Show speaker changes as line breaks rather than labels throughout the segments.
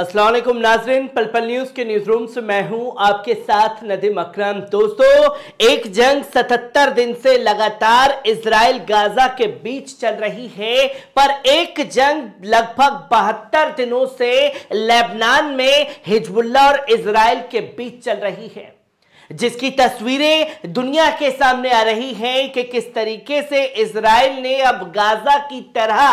Aslam Nazreen Palpal news के news room से मैं हूं आपके साथ नदीम अक्रम दोस्तों एक जंग 77 दिन से लगातार इसराइल गाजा के बीच चल रही है पर एक जंग लगभग बहत्तर दिनों से लेबनान में हिजबुल्ला और इसराइल के बीच चल रही है जिसकी तस्वीरें दुनिया के सामने आ रही हैं कि किस तरीके से इसराइल ने अब गाजा की तरह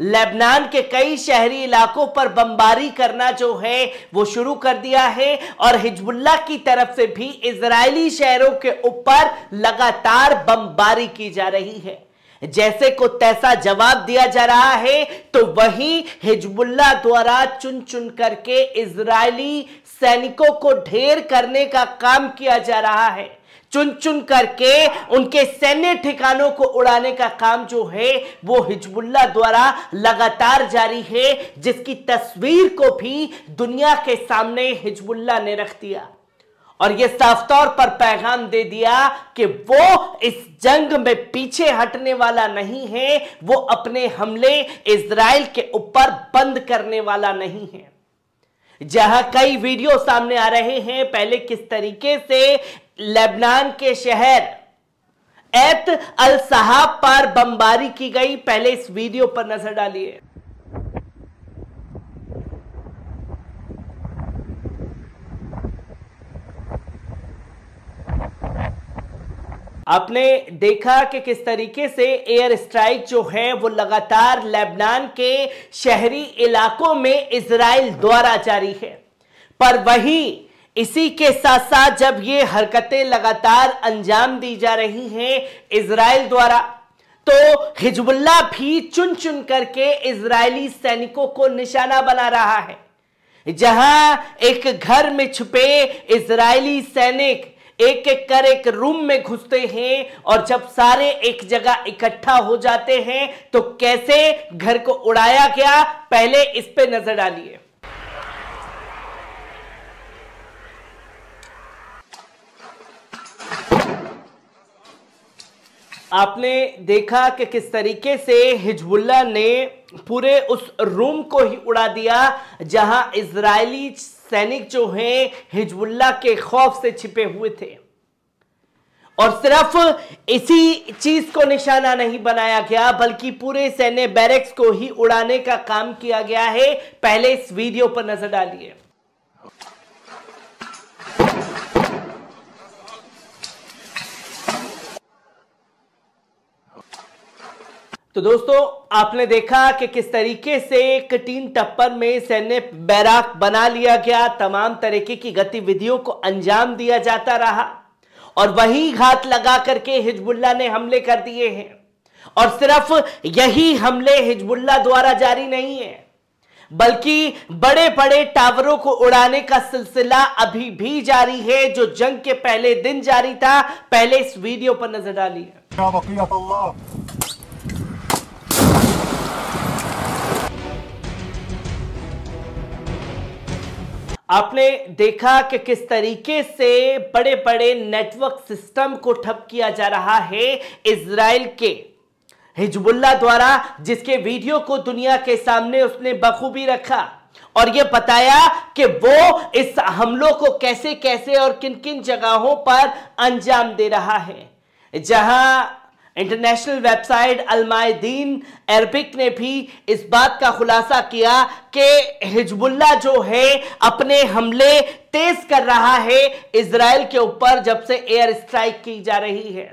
लेबनान के कई शहरी इलाकों पर बमबारी करना जो है वो शुरू कर दिया है और हिजबुल्ला की तरफ से भी इजरायली शहरों के ऊपर लगातार बमबारी की जा रही है जैसे को तैसा जवाब दिया जा रहा है तो वही हिजबुल्ला द्वारा चुन चुन करके इजरायली सैनिकों को ढेर करने का काम किया जा रहा है चुन चुन करके उनके सैन्य ठिकानों को उड़ाने का काम जो है वो हिजबुल्ला द्वारा लगातार जारी है जिसकी तस्वीर को भी दुनिया के सामने हिजबुल्ला ने रख दिया और ये साफ तौर पर पैगाम दे दिया कि वो इस जंग में पीछे हटने वाला नहीं है वो अपने हमले इसराइल के ऊपर बंद करने वाला नहीं है जहां कई वीडियो सामने आ रहे हैं पहले किस तरीके से लेबनान के शहर एत अल साहब पर बमबारी की गई पहले इस वीडियो पर नजर डालिए आपने देखा कि किस तरीके से एयर स्ट्राइक जो है वो लगातार लेबनान के शहरी इलाकों में इसराइल द्वारा जारी है पर वही इसी के साथ साथ जब ये हरकतें लगातार अंजाम दी जा रही हैं इसराइल द्वारा तो हिजबुल्ला भी चुन चुन करके इसराइली सैनिकों को निशाना बना रहा है जहां एक घर में छुपे इसराइली सैनिक एक एक कर एक रूम में घुसते हैं और जब सारे एक जगह इकट्ठा हो जाते हैं तो कैसे घर को उड़ाया गया पहले इस पे नजर डालिए आपने देखा कि किस तरीके से हिजबुल्ला ने पूरे उस रूम को ही उड़ा दिया जहां इजरायली सैनिक जो हैं हिजबुल्ला के खौफ से छिपे हुए थे और सिर्फ इसी चीज को निशाना नहीं बनाया गया बल्कि पूरे सैन्य बैरक्स को ही उड़ाने का काम किया गया है पहले इस वीडियो पर नजर डालिए तो दोस्तों आपने देखा कि किस तरीके से एक टीन टप्पर में सैन्य बैराक बना लिया गया तमाम तरीके की गतिविधियों को अंजाम दिया जाता रहा और वही घात लगा करके हिजबुल्ला ने हमले कर दिए हैं और सिर्फ यही हमले हिजबुल्ला द्वारा जारी नहीं है बल्कि बड़े बड़े टावरों को उड़ाने का सिलसिला अभी भी जारी है जो जंग के पहले दिन जारी था पहले इस वीडियो पर नजर डाली है आपने देखा कि किस तरीके से बड़े बड़े नेटवर्क सिस्टम को ठप किया जा रहा है इसराइल के हिजबुल्ला द्वारा जिसके वीडियो को दुनिया के सामने उसने बखूबी रखा और यह बताया कि वो इस हमलों को कैसे कैसे और किन किन जगहों पर अंजाम दे रहा है जहां इंटरनेशनल वेबसाइट अलमायदीन अरबिक ने भी इस बात का खुलासा किया कि हिजबुल्ला जो है अपने हमले तेज कर रहा है इसराइल के ऊपर जब से एयर स्ट्राइक की जा रही है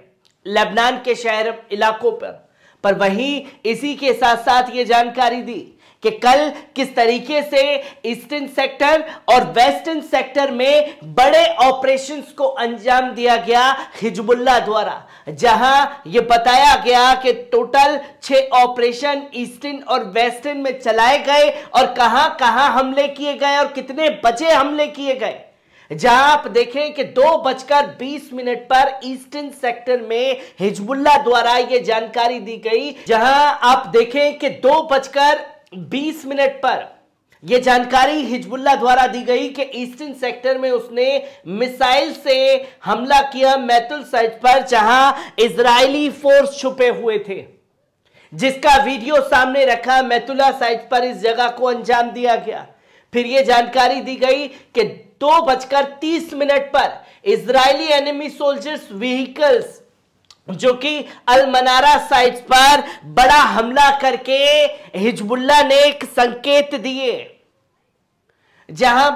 लेबनान के शहर इलाकों पर पर वहीं इसी के साथ साथ ये जानकारी दी कि कल किस तरीके से ईस्टर्न सेक्टर और वेस्टर्न सेक्टर में बड़े ऑपरेशंस को अंजाम दिया गया हिजबुल्ला द्वारा जहां यह बताया गया कि टोटल छह ऑपरेशन ईस्टर्न और वेस्टर्न में चलाए गए और कहां कहां हमले किए गए और कितने बजे हमले किए गए जहां आप देखें कि दो बजकर बीस मिनट पर ईस्टर्न सेक्टर में हिजबुल्ला द्वारा यह जानकारी दी गई जहां आप देखें कि दो बजकर 20 मिनट पर यह जानकारी हिजबुल्ला द्वारा दी गई कि ईस्टर्न सेक्टर में उसने मिसाइल से हमला किया मैतुल साइट पर जहां इजरायली फोर्स छुपे हुए थे जिसका वीडियो सामने रखा मैथुला साइट पर इस जगह को अंजाम दिया गया फिर यह जानकारी दी गई कि दो बजकर तीस मिनट पर इजरायली एनिमी सोल्जर्स व्हीकल्स जो कि अलमनारा साइट पर बड़ा हमला करके हिजबुल्ला ने एक संकेत दिए जहां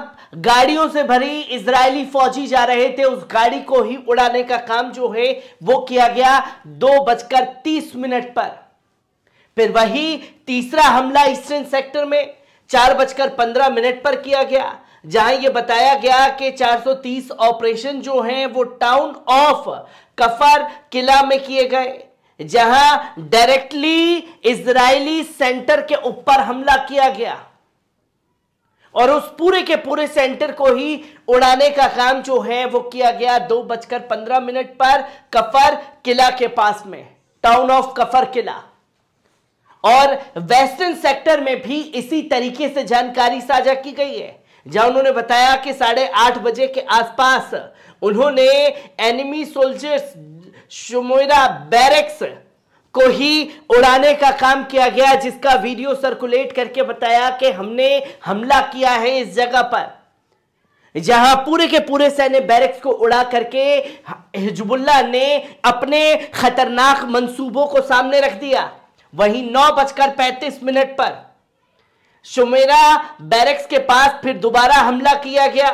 गाड़ियों से भरी इजरायली फौजी जा रहे थे उस गाड़ी को ही उड़ाने का काम जो है वो किया गया दो बजकर तीस मिनट पर फिर वही तीसरा हमला ईस्टर्न सेक्टर में चार बजकर पंद्रह मिनट पर किया गया जहां यह बताया गया कि 430 ऑपरेशन जो हैं वो टाउन ऑफ कफर किला में किए गए जहां डायरेक्टली इजरायली सेंटर के ऊपर हमला किया गया और उस पूरे के पूरे सेंटर को ही उड़ाने का काम जो है वो किया गया दो बजकर पंद्रह मिनट पर कफर किला के पास में टाउन ऑफ कफर किला और वेस्टर्न सेक्टर में भी इसी तरीके से जानकारी साझा की गई है जहां उन्होंने बताया कि साढ़े आठ बजे के आसपास उन्होंने एनिमी सोल्जर्स शुमोरा बैरक्स को ही उड़ाने का काम किया गया जिसका वीडियो सर्कुलेट करके बताया कि हमने हमला किया है इस जगह पर जहां पूरे के पूरे सैन्य बैरक्स को उड़ा करके हिजबुल्ला ने अपने खतरनाक मंसूबों को सामने रख दिया वहीं नौ बजकर पैंतीस मिनट पर शुमेरा बैरक्स के पास फिर दोबारा हमला किया गया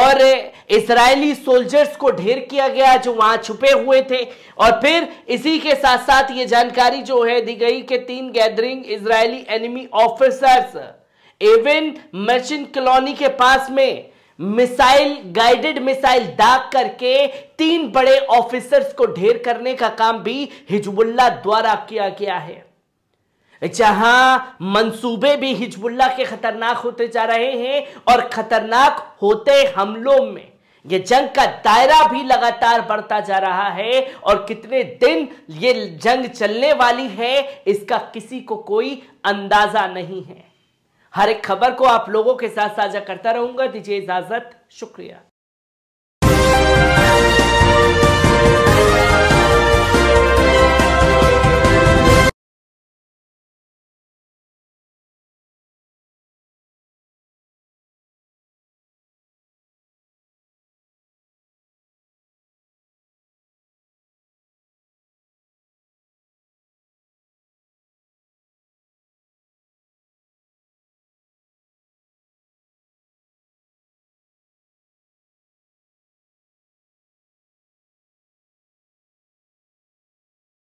और इसराइली सोल्जर्स को ढेर किया गया जो वहां छुपे हुए थे और फिर इसी के साथ साथ ये जानकारी जो है दी गई कि तीन gathering Israeli enemy officers Avon merchant colony के पास में मिसाइल गाइडेड मिसाइल दाग करके तीन बड़े ऑफिसर्स को ढेर करने का काम भी हिजबुल्ला द्वारा किया गया है जहां मंसूबे भी हिजबुल्ला के खतरनाक होते जा रहे हैं और खतरनाक होते हमलों में ये जंग का दायरा भी लगातार बढ़ता जा रहा है और कितने दिन ये जंग चलने वाली है इसका किसी को कोई अंदाजा नहीं है हर एक खबर को आप लोगों के साथ साझा करता रहूंगा दीजिए इजाजत शुक्रिया